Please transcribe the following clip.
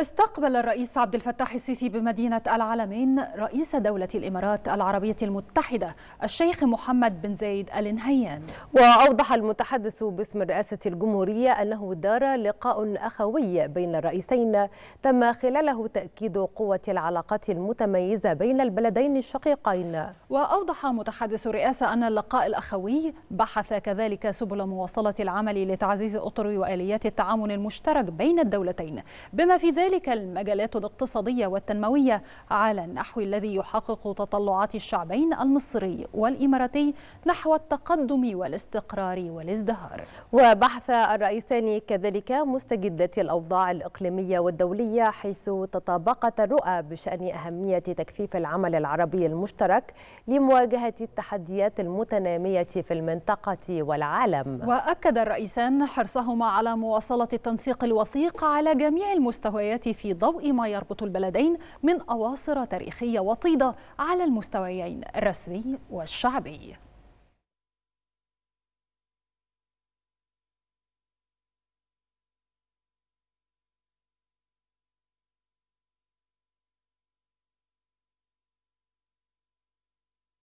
استقبل الرئيس عبد الفتاح السيسي بمدينة العلمين رئيس دولة الإمارات العربية المتحدة الشيخ محمد بن زايد آل نهيان وأوضح المتحدث باسم رئاسة الجمهورية أنه دار لقاء أخوي بين الرئيسين تم خلاله تأكيد قوة العلاقات المتميزة بين البلدين الشقيقين وأوضح متحدث الرئاسة أن اللقاء الأخوي بحث كذلك سبل مواصلة العمل لتعزيز أطر وآليات التعاون المشترك بين الدولتين بما في ذلك كذلك المجالات الاقتصادية والتنموية على النحو الذي يحقق تطلعات الشعبين المصري والإماراتي نحو التقدم والاستقرار والازدهار وبحث الرئيسان كذلك مستجدة الأوضاع الإقليمية والدولية حيث تطابقت الرؤى بشأن أهمية تكثيف العمل العربي المشترك لمواجهة التحديات المتنامية في المنطقة والعالم وأكد الرئيسان حرصهما على مواصلة التنسيق الوثيق على جميع المستويات التي في ضوء ما يربط البلدين من أواصر تاريخية وطيدة على المستويين الرسمي والشعبي